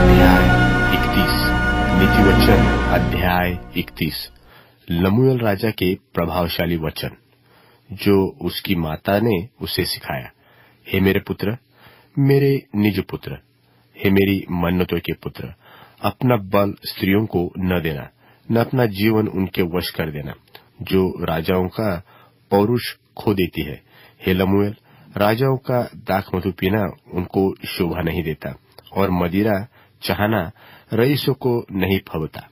अध्याय इकतीस नीति वचन अध्याय इकतीस लमुएल राजा के प्रभावशाली वचन जो उसकी माता ने उसे सिखाया हे मेरे पुत्र मेरे निज पुत्र हे मेरी मन्नतों के पुत्र अपना बल स्त्रियों को न देना न अपना जीवन उनके वश कर देना जो राजाओं का पौरुष खो देती है हे लमुएल राजाओं का दाख मधु पीना उनको शोभा नहीं देता और मदिरा चाहना रईसों को नहीं फवता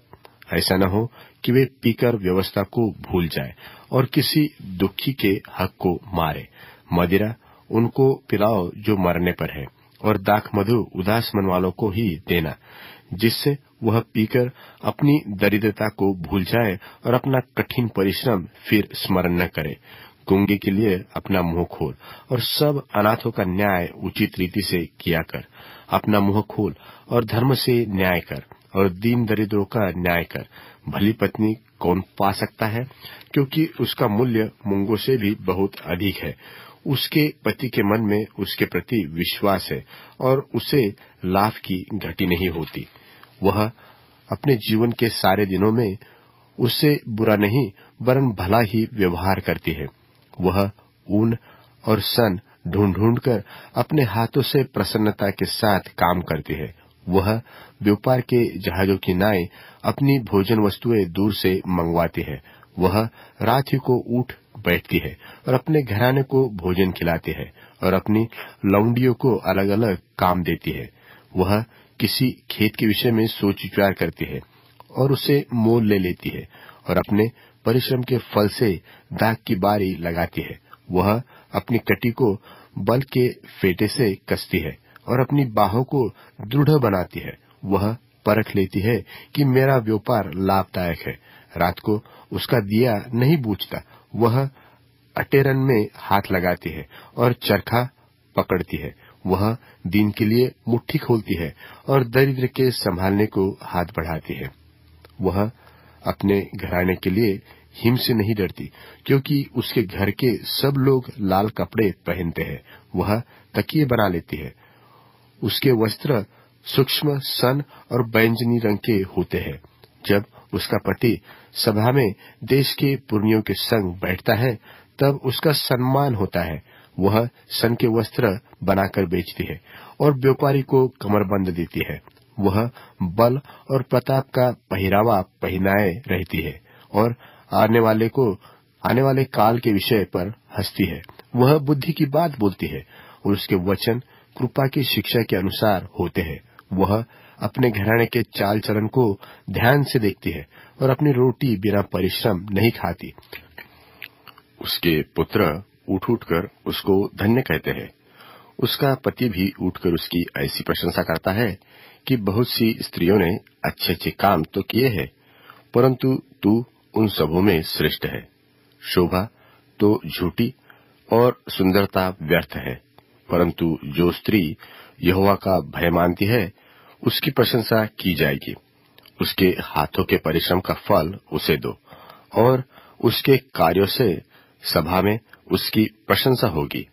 ऐसा न हो कि वे पीकर व्यवस्था को भूल जाए और किसी दुखी के हक को मारे मदिरा उनको पिलाओ जो मरने पर है और दाख मधु उदास मन वालों को ही देना जिससे वह पीकर अपनी दरिद्रता को भूल जाए और अपना कठिन परिश्रम फिर स्मरण न करे गुंगे के लिए अपना मुंह खोल और सब अनाथों का न्याय उचित रीति से किया कर अपना मुंह खोल और धर्म से न्याय कर और दीन दरिद्रों का न्याय कर भली पत्नी कौन पा सकता है क्योंकि उसका मूल्य मुंगों से भी बहुत अधिक है उसके पति के मन में उसके प्रति विश्वास है और उसे लाभ की घटी नहीं होती वह अपने जीवन के सारे दिनों में उससे बुरा नहीं वरन भला ही व्यवहार करती है वह ऊन और सन ढूंढ ढूंढ कर अपने हाथों से प्रसन्नता के साथ काम करती है वह व्यापार के जहाजों की नाई अपनी भोजन वस्तुएं दूर से मंगवाती है वह रात ही को उठ बैठती है और अपने घराने को भोजन खिलाती है और अपनी लौंडियों को अलग अलग काम देती है वह किसी खेत के विषय में सोच विचार करती है और उसे मोल ले लेती है और अपने परिश्रम के फल से दाग की बारी लगाती है वह अपनी कटी को बल के फेटे से कसती है और अपनी बाहों को दृढ़ बनाती है वह परख लेती है कि मेरा व्यापार लाभदायक है रात को उसका दिया नहीं बूझता वह अटेरन में हाथ लगाती है और चरखा पकड़ती है वह दिन के लिए मुट्ठी खोलती है और दरिद्र के संभालने को हाथ बढ़ाती है वह अपने घराने के लिए हिम से नहीं डरती क्योंकि उसके घर के सब लोग लाल कपड़े पहनते हैं वह तकिए बना लेती है उसके वस्त्र सूक्ष्म सन और बैंजनी रंग के होते हैं जब उसका पति सभा में देश के पुर्णियों के संग बैठता है तब उसका सम्मान होता है वह सन के वस्त्र बनाकर बेचती है और व्यापारी को कमरबंद देती है वह बल और प्रताप का पहरावा पहनाए रहती है और आने वाले को आने वाले काल के विषय पर हंसती है वह बुद्धि की बात बोलती है और उसके वचन कृपा की शिक्षा के अनुसार होते हैं वह अपने घराने के चाल चलन को ध्यान से देखती है और अपनी रोटी बिना परिश्रम नहीं खाती उसके पुत्र उठ उठकर उसको धन्य कहते हैं उसका पति भी उठकर उसकी ऐसी प्रशंसा करता है कि बहुत सी स्त्रियों ने अच्छे अच्छे काम तो किए हैं परंतु तू उन सबों में श्रेष्ठ है शोभा तो झूठी और सुंदरता व्यर्थ है परंतु जो स्त्री यहुआ का भय मानती है उसकी प्रशंसा की जाएगी उसके हाथों के परिश्रम का फल उसे दो और उसके कार्यों से सभा में उसकी प्रशंसा होगी